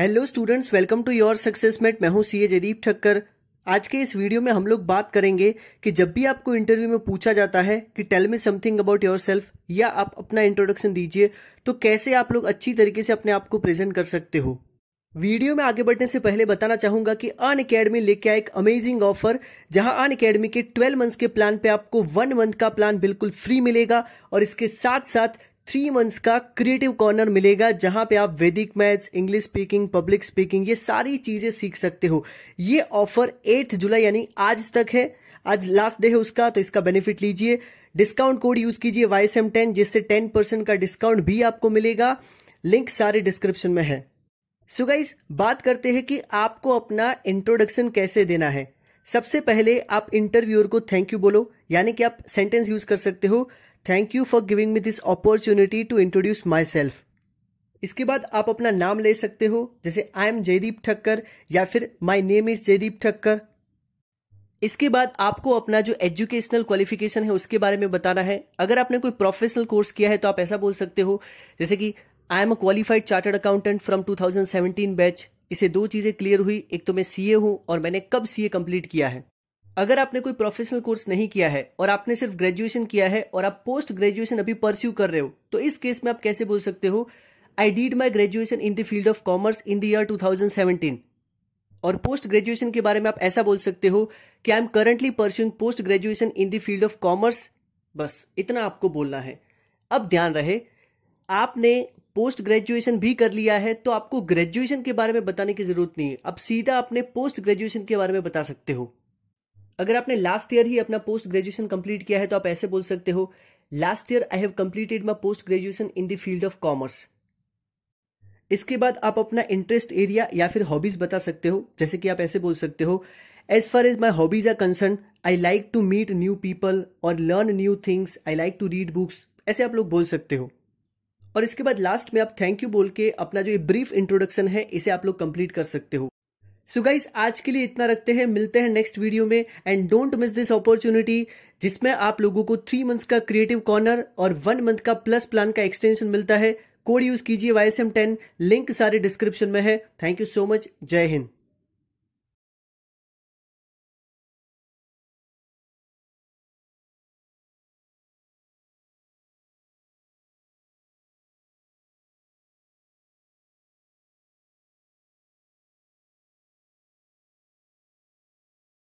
hello students welcome to your success mate मैं हूं CA Jaideep Thakkar आज के इस वीडियो में हम लोग बात करेंगे कि जब भी आपको इंटरव्यू में पूछा जाता है कि tell me something about yourself या आप अपना इंट्रोडक्शन दीजिए तो कैसे आप लोग अच्छी तरीके से अपने आप को प्रेजेंट कर सकते हो वीडियो में आगे बढ़ने से पहले बताना चाहूंगा कि अन अकेडमी लेके आए एक अमेजिंग ऑफर जहां अन अकेडमी के 12 मंथ्स के प्लान पे आपको वन मंथ का प्लान बिल्कुल फ्री मिलेगा और इसके साथ साथ थ्री मंथ्स का क्रिएटिव कॉर्नर मिलेगा जहां पे आप वैदिक maths English speaking public speaking ये सारी चीज़ें सीख सकते हो ये ऑफर एट्थ जुलाई यानी आज तक है आज लास्ट डे है उसका तो इसका बेनिफिट लीजिए डिस्काउंट कोड यूज़ कीजिए वाई एस एम टेन जिससे टेन परसेंट का डिस्काउंट भी आपको मिलेगा लिंक सारे डिस्क्रिप्शन में है सो so गाइस बात करते हैं कि आपको अपना इंट्रोडक्शन कैसे देना है सबसे पहले आप इंटरव्यूअर को थैंक यू बोलो यानी कि आप सेंटेंस यूज कर सकते हो thank you for giving me this opportunity to introduce myself इसके बाद आप अपना नाम ले सकते हो जैसे आई एम जयदीप ठक्कर या फिर my name is Jaydeep Thakkar इसके बाद आपको अपना जो एजुकेशनल क्वालिफिकेशन है उसके बारे में बताना है अगर आपने कोई प्रोफेशनल कोर्स किया है तो आप ऐसा बोल सकते हो जैसे कि I am a qualified chartered accountant from 2017 batch इसे दो चीज़ें क्लियर हुई एक तो मैं ए हूं और मैंने कब सी ए कंप्लीट किया है अगर आपने कोई प्रोफेशनल कोर्स नहीं किया है और आपने सिर्फ ग्रेजुएशन किया है और आप पोस्ट ग्रेजुएशन अभी परस्यू कर रहे हो तो इस केस में आप कैसे बोल सकते हो I did my graduation in the field of commerce in the year seventeen और पोस्ट ग्रेजुएशन के बारे में आप ऐसा बोल सकते हो कि I am currently pursuing post graduation in the field of commerce बस इतना आपको बोलना है अब ध्यान रहे आपने पोस्ट ग्रेजुएशन भी कर लिया है तो आपको ग्रेजुएशन के बारे में बताने की ज़रूरत नहीं है आप सीधा अपने पोस्ट ग्रेजुएशन के बारे में बता सकते हो अगर आपने लास्ट ईयर ही अपना पोस्ट ग्रेजुएशन कंप्लीट किया है तो आप ऐसे बोल सकते हो last year I have completed my post graduation in the field of commerce इसके बाद आप अपना इंटरेस्ट एरिया या फिर हॉबीज बता सकते हो जैसे कि आप ऐसे बोल सकते हो as far as my hobbies are concern I like to meet new people और learn new things I like to read books ऐसे आप लोग बोल सकते हो और इसके बाद लास्ट में आप थैंक यू बोल के अपना जो ये ब्रीफ इंट्रोडक्शन है इसे आप लोग कंप्लीट कर सकते हो सो गाइस आज के लिए इतना रखते हैं मिलते हैं नेक्स्ट वीडियो में and don't miss this opportunity जिसमें आप लोगों को थ्री मंथ्स का क्रिएटिव कॉर्नर और वन मंथ का प्लस प्लान का एक्सटेंशन मिलता है कोड यूज कीजिए Y S M ten link सारे डिस्क्रिप्शन में है थैंक यू सो मच जय हिंद